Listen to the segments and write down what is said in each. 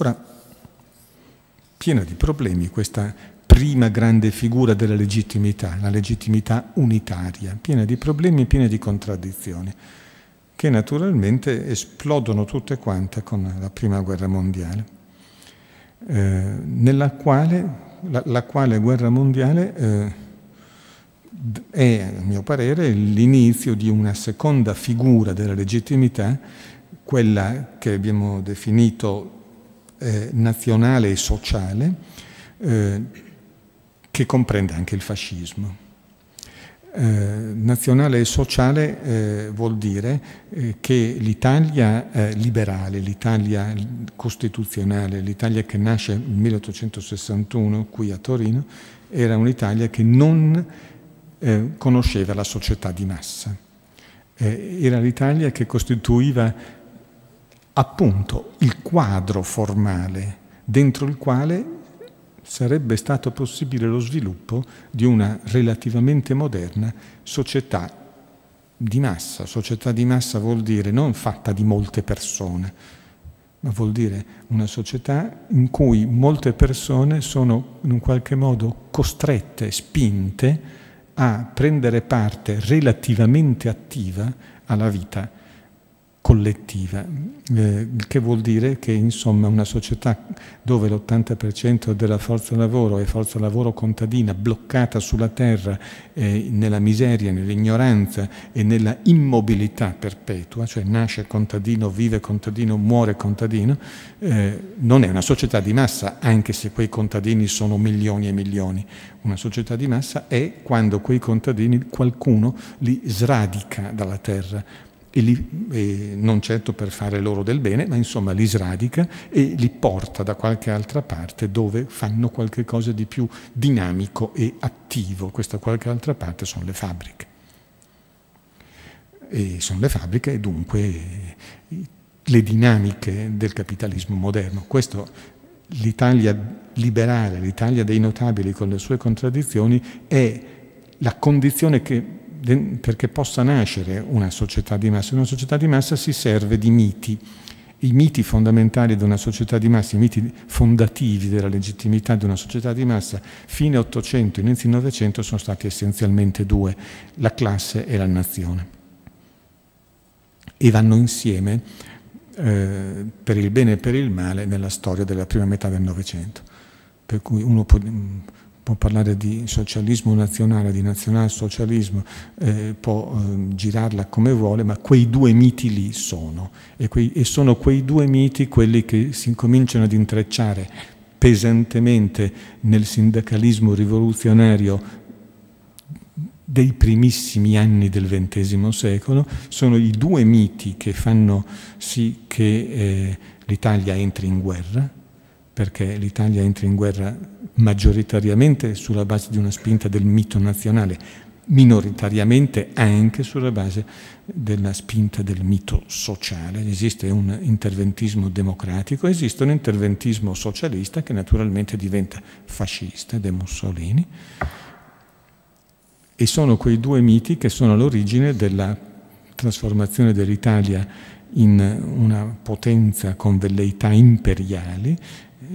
Ora, piena di problemi questa prima grande figura della legittimità, la legittimità unitaria, piena di problemi e piena di contraddizioni, che naturalmente esplodono tutte quante con la prima guerra mondiale, eh, nella quale la, la, quale guerra mondiale eh, è, a mio parere, l'inizio di una seconda figura della legittimità, quella che abbiamo definito eh, nazionale e sociale eh, che comprende anche il fascismo. Eh, nazionale e sociale eh, vuol dire eh, che l'Italia liberale, l'Italia costituzionale, l'Italia che nasce nel 1861 qui a Torino, era un'Italia che non eh, conosceva la società di massa. era l'Italia che costituiva appunto il quadro formale dentro il quale sarebbe stato possibile lo sviluppo di una relativamente moderna società di massa. Società di massa vuol dire non fatta di molte persone, ma vuol dire una società in cui molte persone sono in un qualche modo costrette, spinte a prendere parte relativamente attiva alla vita collettiva, eh, che vuol dire che insomma una società dove l'80% della forza lavoro è forza lavoro contadina, bloccata sulla terra eh, nella miseria, nell'ignoranza e nella immobilità perpetua, cioè nasce contadino, vive contadino, muore contadino, eh, non è una società di massa, anche se quei contadini sono milioni e milioni. Una società di massa è quando quei contadini qualcuno li sradica dalla terra e li, e non certo per fare loro del bene, ma insomma li sradica e li porta da qualche altra parte dove fanno qualche cosa di più dinamico e attivo. Questa qualche altra parte sono le fabbriche. E sono le fabbriche e dunque le dinamiche del capitalismo moderno. Questo l'Italia liberale, l'Italia dei notabili con le sue contraddizioni è la condizione che perché possa nascere una società di massa. Una società di massa si serve di miti. I miti fondamentali di una società di massa, i miti fondativi della legittimità di una società di massa, fine 800, inizio 900, sono stati essenzialmente due, la classe e la nazione. E vanno insieme eh, per il bene e per il male nella storia della prima metà del Novecento. Per cui uno può può parlare di socialismo nazionale, di nazionalsocialismo, eh, può eh, girarla come vuole, ma quei due miti lì sono. E, quei, e sono quei due miti quelli che si incominciano ad intrecciare pesantemente nel sindacalismo rivoluzionario dei primissimi anni del XX secolo, sono i due miti che fanno sì che eh, l'Italia entri in guerra, perché l'Italia entra in guerra maggioritariamente sulla base di una spinta del mito nazionale, minoritariamente anche sulla base della spinta del mito sociale. Esiste un interventismo democratico, esiste un interventismo socialista che naturalmente diventa fascista De Mussolini. E sono quei due miti che sono all'origine della trasformazione dell'Italia in una potenza con velleità imperiali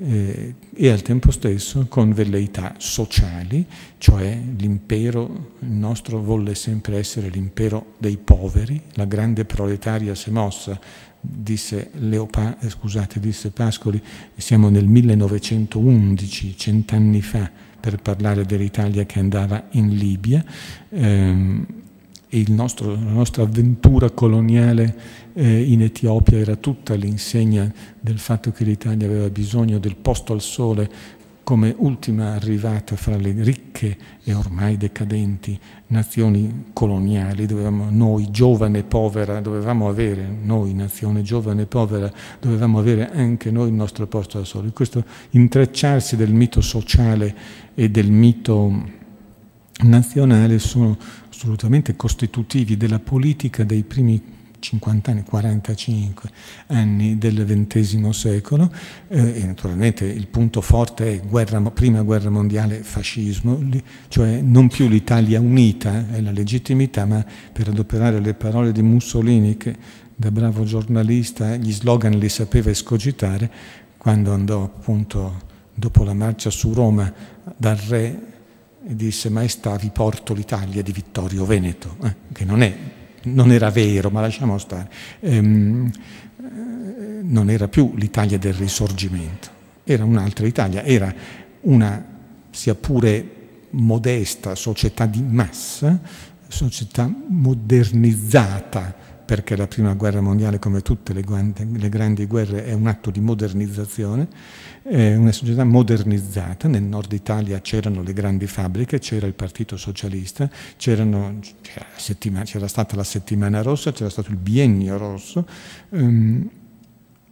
eh, e al tempo stesso con velleità sociali, cioè l'impero, il nostro volle sempre essere l'impero dei poveri, la grande proletaria si è mossa, disse, Leopa, eh, scusate, disse Pascoli, siamo nel 1911, cent'anni fa, per parlare dell'Italia che andava in Libia. Ehm, e nostro, la nostra avventura coloniale eh, in Etiopia era tutta l'insegna del fatto che l'Italia aveva bisogno del posto al sole come ultima arrivata fra le ricche e ormai decadenti nazioni coloniali, dovevamo, noi giovane e povera, dovevamo avere, noi nazione giovane e povera, dovevamo avere anche noi il nostro posto al sole. Questo intrecciarsi del mito sociale e del mito nazionale sono assolutamente costitutivi della politica dei primi 50 anni, 45 anni del XX secolo eh, e naturalmente il punto forte è guerra, prima guerra mondiale, fascismo, cioè non più l'Italia unita eh, è la legittimità, ma per adoperare le parole di Mussolini che da bravo giornalista gli slogan li sapeva escogitare, quando andò appunto dopo la marcia su Roma dal re e disse Maestà vi porto l'Italia di Vittorio Veneto, eh, che non, è, non, era vero, ma lasciamo stare, ehm, eh, non era più l'Italia del risorgimento, era un'altra Italia, era una sia pure modesta società di massa, eh, società modernizzata, perché la prima guerra mondiale, come tutte le, le grandi guerre, è un atto di modernizzazione, è una società modernizzata, nel nord Italia c'erano le grandi fabbriche, c'era il Partito Socialista, c'era stata la settimana rossa, c'era stato il biennio rosso. Um,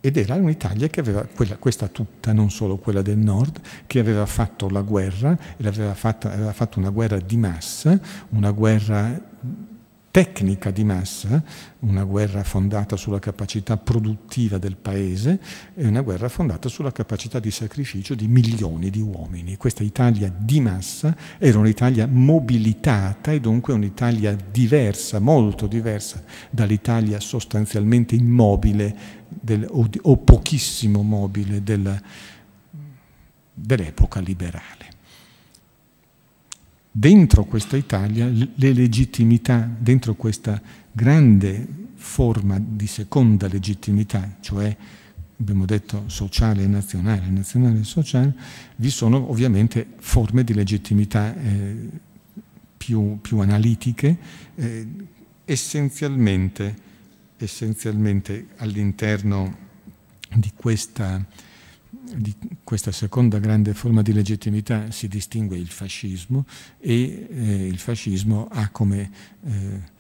ed era un'Italia che aveva quella, questa tutta, non solo quella del nord, che aveva fatto la guerra, aveva fatto, aveva fatto una guerra di massa, una guerra tecnica di massa, una guerra fondata sulla capacità produttiva del paese e una guerra fondata sulla capacità di sacrificio di milioni di uomini. Questa Italia di massa era un'Italia mobilitata e dunque un'Italia diversa, molto diversa dall'Italia sostanzialmente immobile del, o, o, pochissimo mobile dell'epoca liberale dentro questa Italia le legittimità, dentro questa grande forma di seconda legittimità, cioè abbiamo detto sociale e nazionale, nazionale e sociale, vi sono ovviamente forme di legittimità eh, più, più, analitiche, eh, essenzialmente, essenzialmente all'interno di questa di questa seconda grande forma di legittimità si distingue il fascismo e eh, il fascismo ha come eh,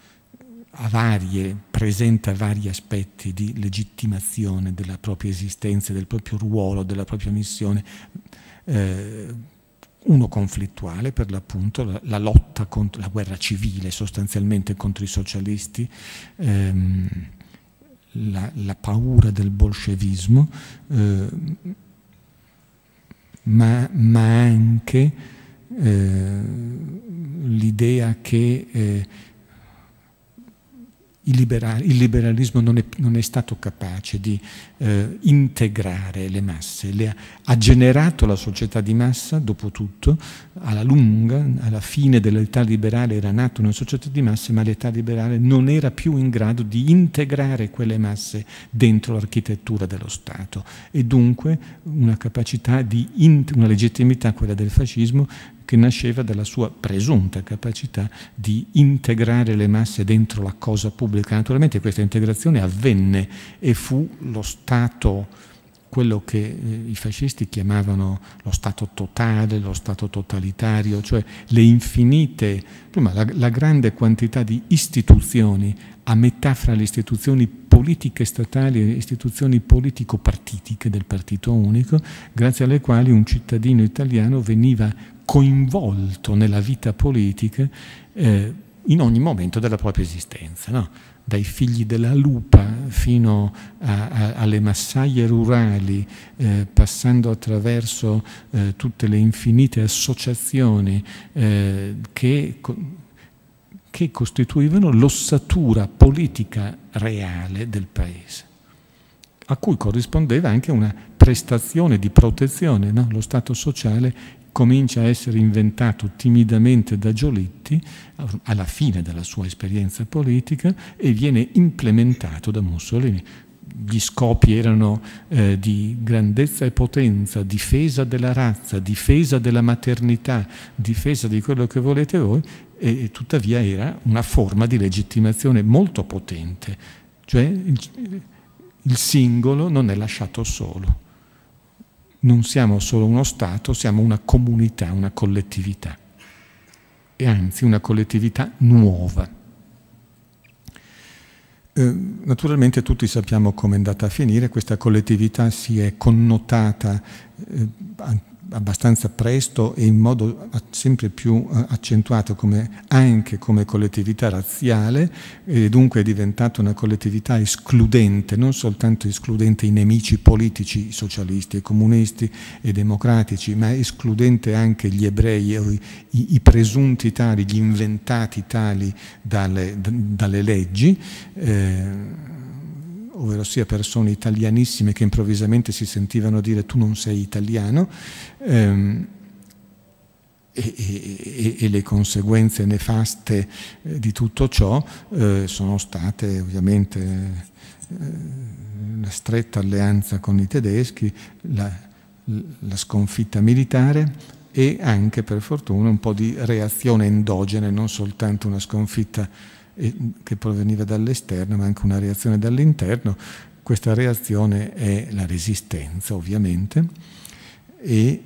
varie, presenta vari aspetti di legittimazione della propria esistenza, del proprio ruolo, della propria missione. Eh, uno conflittuale per l'appunto, la, la, lotta contro la guerra civile sostanzialmente contro i socialisti. Ehm, la, la paura del bolscevismo, eh, ma, ma, anche eh, l'idea che eh, il, liberal il liberalismo non è, non è, stato capace di eh, integrare le masse, le ha, ha, generato la società di massa, dopo tutto, alla lunga, alla fine dell'età liberale era nata una società di masse, ma l'età liberale non era più in grado di integrare quelle masse dentro l'architettura dello Stato e dunque una capacità di, una legittimità, quella del fascismo, che nasceva dalla sua presunta capacità di integrare le masse dentro la cosa pubblica. Naturalmente questa integrazione avvenne e fu lo Stato quello che eh, i fascisti chiamavano lo Stato totale, lo Stato totalitario, cioè le infinite, prima, la, la grande quantità di istituzioni a metà fra le istituzioni politiche statali e le istituzioni politico-partitiche del partito unico, grazie alle quali un cittadino italiano veniva coinvolto nella vita politica eh, in ogni momento della propria esistenza. No? dai figli della lupa fino a, a, alle massaie rurali, eh, passando attraverso eh, tutte le infinite associazioni eh, che che costituivano l'ossatura politica reale del paese, a cui corrispondeva anche una prestazione di protezione. No? Lo Stato sociale comincia a essere inventato timidamente da Giolitti alla fine della sua esperienza politica e viene implementato da Mussolini. Gli scopi erano eh, di grandezza e potenza, difesa della razza, difesa della maternità, difesa di quello che volete voi, e tuttavia era una forma di legittimazione molto potente, cioè il, il singolo non è lasciato solo. Non siamo solo uno Stato, siamo una comunità, una collettività, e anzi una collettività nuova. Eh, naturalmente tutti sappiamo come è andata a finire, questa collettività si è connotata eh, abbastanza presto e in modo eh, sempre più eh, accentuato come, anche come collettività razziale e dunque è diventata una collettività escludente, non soltanto escludente i nemici politici, socialisti e comunisti e democratici, ma escludente anche gli ebrei, i, i presunti tali, gli inventati tali dalle, dalle leggi. Eh, ovvero sia persone italianissime che improvvisamente si sentivano dire tu non sei italiano, ehm, e, e, e, le conseguenze nefaste eh, di tutto ciò eh, sono state ovviamente eh, la stretta alleanza con i tedeschi, la, la sconfitta militare e anche per fortuna un po' di reazione endogene, non soltanto una sconfitta Mm, che proveniva dall'esterno, ma anche una reazione dall'interno. Questa reazione è la resistenza, ovviamente, e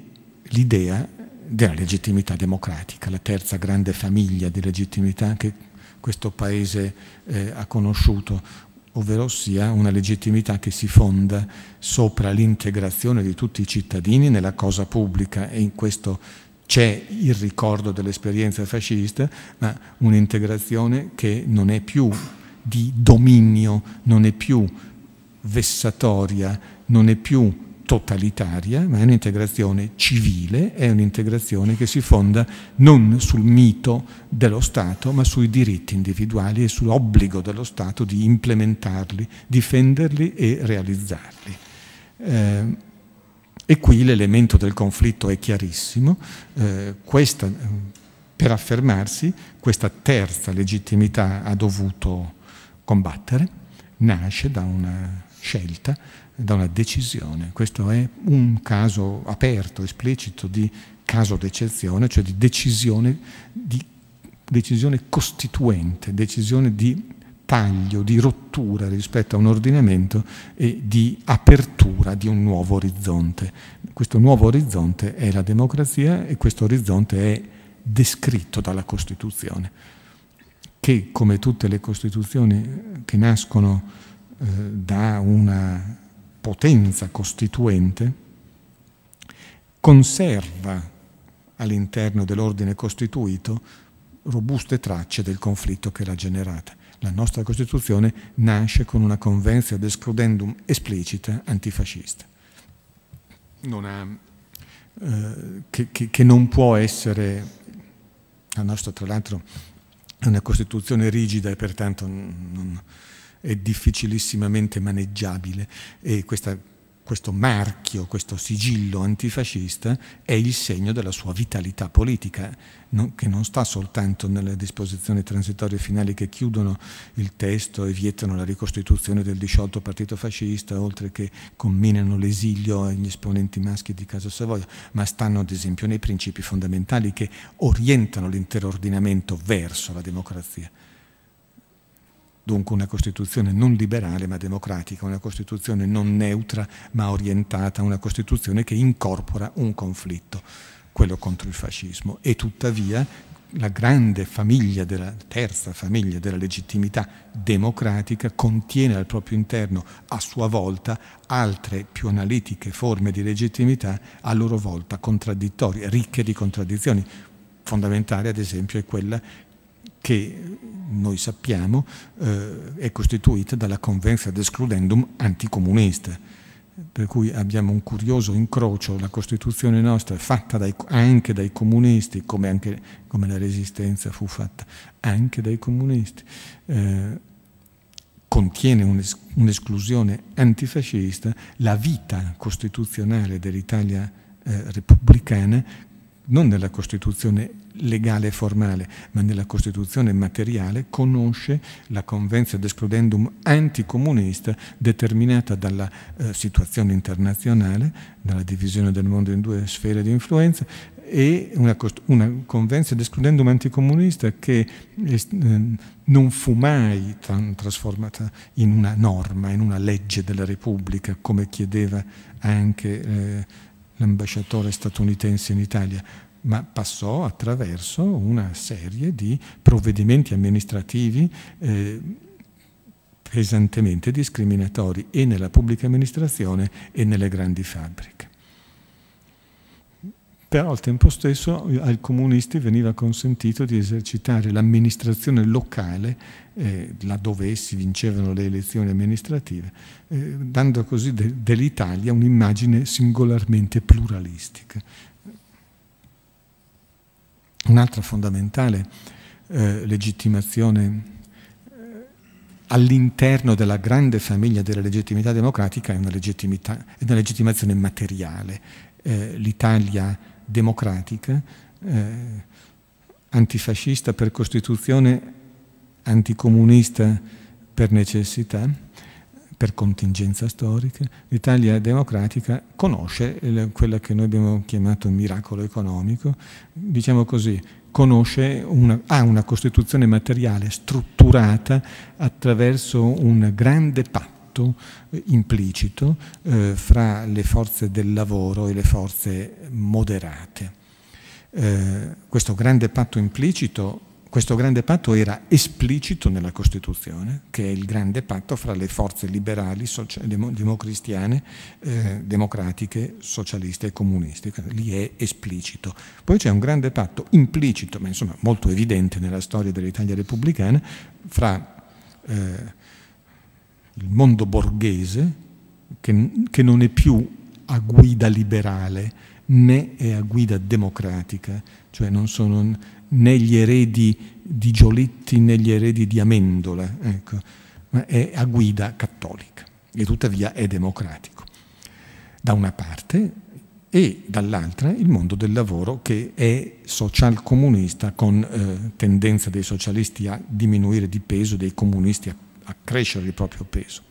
l'idea della legittimità democratica, la terza grande famiglia di legittimità che questo Paese eh, ha conosciuto, ovvero sia una legittimità che si fonda sopra l'integrazione di tutti i cittadini nella cosa pubblica e in questo c'è il ricordo dell'esperienza fascista, ma un'integrazione che non è più di dominio, non è più vessatoria, non è più totalitaria, ma è un'integrazione civile, è un'integrazione che si fonda non sul mito dello Stato, ma sui diritti individuali e sull'obbligo dello Stato di implementarli, difenderli e realizzarli. Eh, e qui l'elemento del conflitto è chiarissimo, eh, questa, eh, per affermarsi questa terza legittimità ha dovuto combattere, nasce da una scelta, da una decisione. Questo è un caso aperto, esplicito di caso d'eccezione, cioè di decisione, di decisione costituente, decisione di taglio, di rottura rispetto a un ordinamento e di apertura di un nuovo orizzonte. Questo nuovo orizzonte è la democrazia e questo orizzonte è descritto dalla Costituzione, che come tutte le Costituzioni che nascono eh, da una potenza costituente, conserva all'interno dell'ordine costituito robuste tracce del conflitto che l'ha generata la nostra Costituzione nasce con una convenzione del scrudendum esplicita antifascista, non ha, eh, che, che, che, non può essere, la nostra tra l'altro è una Costituzione rigida e pertanto non, non, è difficilissimamente maneggiabile e questa questo marchio, questo sigillo antifascista è il segno della sua vitalità politica, non, che non sta soltanto nelle disposizioni transitorie finali che chiudono il testo e vietano la ricostituzione del disciolto partito fascista, oltre che comminano l'esilio agli esponenti maschi di Casa Savoia, ma stanno ad esempio nei principi fondamentali che orientano l'intero ordinamento verso la democrazia. Dunque una Costituzione non liberale ma democratica, una Costituzione non neutra ma orientata, una Costituzione che incorpora un conflitto, quello contro il fascismo. E tuttavia la grande famiglia, della terza famiglia della legittimità democratica contiene al proprio interno a sua volta altre più analitiche forme di legittimità a loro volta contraddittorie, ricche di contraddizioni. Fondamentale ad esempio è quella che noi sappiamo eh, è costituita dalla Convenza d'Escludendum anticomunista, per cui abbiamo un curioso incrocio, la Costituzione nostra fatta dai, anche dai comunisti, come, anche, come, la Resistenza fu fatta anche dai comunisti, eh, contiene un'esclusione antifascista, la vita costituzionale dell'Italia eh, repubblicana non nella Costituzione legale e formale, ma nella Costituzione materiale, conosce la Convenzione d'Escludendum anticomunista determinata dalla eh, situazione internazionale, dalla divisione del mondo in due sfere di influenza e una, una Convenzione d'Escludendum anticomunista che eh, non fu mai trasformata in una norma, in una legge della Repubblica, come chiedeva anche eh, l'ambasciatore statunitense in Italia, ma passò attraverso una serie di provvedimenti amministrativi eh, pesantemente discriminatori e nella pubblica amministrazione e nelle grandi fabbriche. Però al tempo stesso eh, ai comunisti veniva consentito di esercitare l'amministrazione locale, eh, laddove essi vincevano le elezioni amministrative, eh, dando così de dell'Italia un'immagine singolarmente pluralistica un'altra fondamentale eh, legittimazione eh, all'interno della grande famiglia della legittimità democratica è una, è una legittimazione materiale. Eh, L'Italia democratica, eh, antifascista per costituzione, anticomunista per necessità, per contingenza storica, l'Italia democratica conosce quello che noi abbiamo chiamato miracolo economico, diciamo così, una, ha una costituzione materiale strutturata attraverso un grande patto eh, implicito eh, fra le forze del lavoro e le forze moderate. Eh, questo grande patto implicito questo grande patto era esplicito nella Costituzione, che è il grande patto fra le forze liberali, democristiane, eh, democratiche, socialiste e comuniste. Lì è esplicito. Poi c'è un grande patto implicito, ma insomma molto evidente nella storia dell'Italia repubblicana, fra eh, il mondo borghese, che, che non è più a guida liberale, né è a guida democratica, cioè non sono negli eredi di Giolitti negli eredi di Amendola, ecco, ma è a guida cattolica e tuttavia è democratico. Da una parte e dall'altra il mondo del lavoro che è social comunista con eh, tendenza dei socialisti a diminuire di peso, dei comunisti a, a crescere il proprio peso.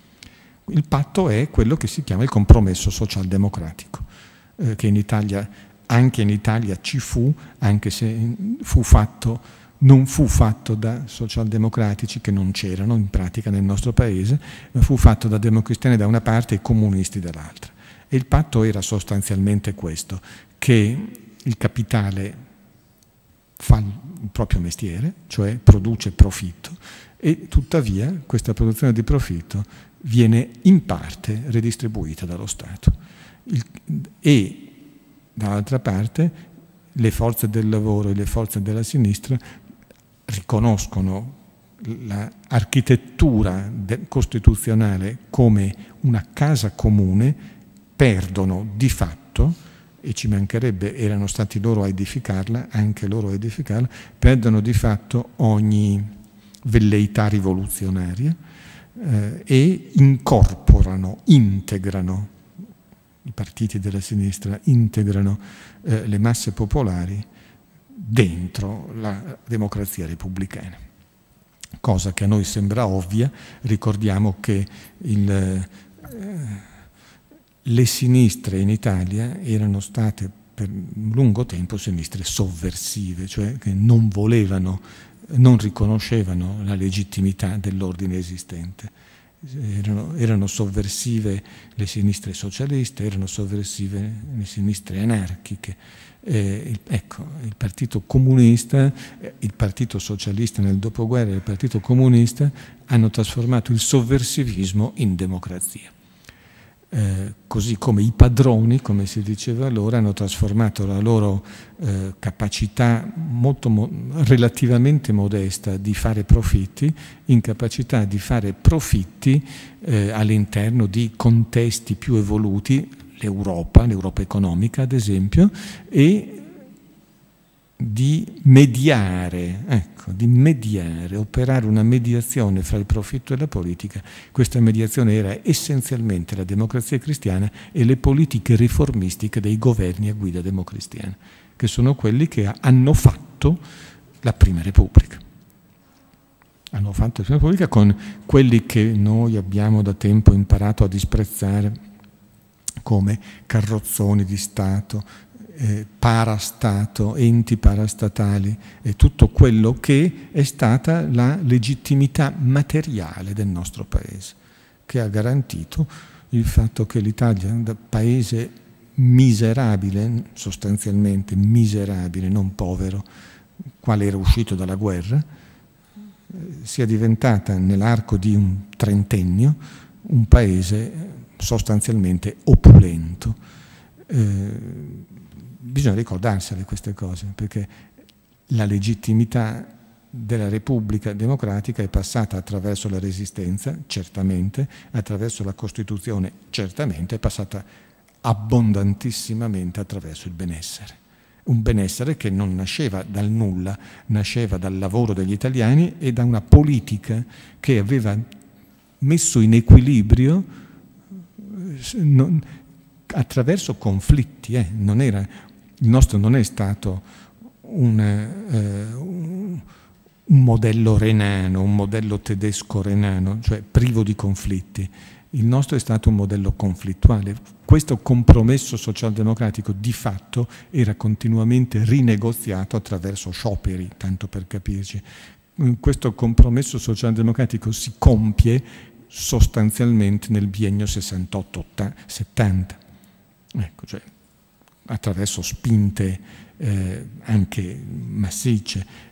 Il patto è quello che si chiama il compromesso socialdemocratico, eh, che in Italia anche in Italia ci fu, anche se fu fatto, non fu fatto da socialdemocratici che non c'erano in pratica nel nostro paese, ma fu fatto da democristiani da una parte e comunisti dall'altra. E il patto era sostanzialmente questo, che il capitale fa il proprio mestiere, cioè produce profitto, e tuttavia questa produzione di profitto viene in parte redistribuita dallo Stato. Il, e Dall'altra parte le forze del lavoro e le forze della sinistra riconoscono l'architettura costituzionale come una casa comune, perdono di fatto, e ci mancherebbe, erano stati loro a edificarla, anche loro a edificarla, perdono di fatto ogni velleità rivoluzionaria eh, e incorporano, integrano i partiti della sinistra integrano eh, le masse popolari dentro la democrazia repubblicana. Cosa che a noi sembra ovvia, ricordiamo che il, eh, le sinistre in Italia erano state per lungo tempo sinistre sovversive, cioè che non volevano, non riconoscevano la legittimità dell'ordine esistente erano, erano, sovversive le sinistre socialiste, erano sovversive le sinistre anarchiche. Eh, il, ecco, il Partito Comunista, il Partito Socialista nel dopoguerra e il Partito Comunista hanno trasformato il sovversivismo in democrazia eh, così come i padroni, come si diceva allora, hanno trasformato la loro eh, capacità molto mo relativamente modesta di fare profitti in capacità di fare profitti eh, all'interno di contesti più evoluti, l'Europa, l'Europa economica ad esempio, e di mediare, ecco, di mediare, operare una mediazione fra il profitto e la politica. Questa mediazione era essenzialmente la democrazia cristiana e le politiche riformistiche dei governi a guida democristiana, che sono quelli che hanno fatto la Prima Repubblica. Hanno fatto la Prima Repubblica con quelli che noi abbiamo da tempo imparato a disprezzare come carrozzoni di Stato, eh, parastato, enti parastatali e tutto quello che è stata la legittimità materiale del nostro Paese, che ha garantito il fatto che l'Italia, paese miserabile, sostanzialmente miserabile, non povero, quale era uscito dalla guerra, eh, sia diventata nell'arco di un trentennio un paese sostanzialmente opulento eh, bisogna ricordarsele queste cose, perché la legittimità della Repubblica Democratica è passata attraverso la resistenza, certamente, attraverso la Costituzione, certamente, è passata abbondantissimamente attraverso il benessere. Un benessere che non nasceva dal nulla, nasceva dal lavoro degli italiani e da una politica che aveva messo in equilibrio eh, attraverso conflitti. Eh. Era, il nostro non è stato un, eh, un modello renano, un modello tedesco renano, cioè privo di conflitti. Il nostro è stato un modello conflittuale. Questo compromesso socialdemocratico di fatto era continuamente rinegoziato attraverso scioperi, tanto per capirci. Questo compromesso socialdemocratico si compie sostanzialmente nel biennio 68-70. Ecco, cioè, attraverso spinte eh, anche massicce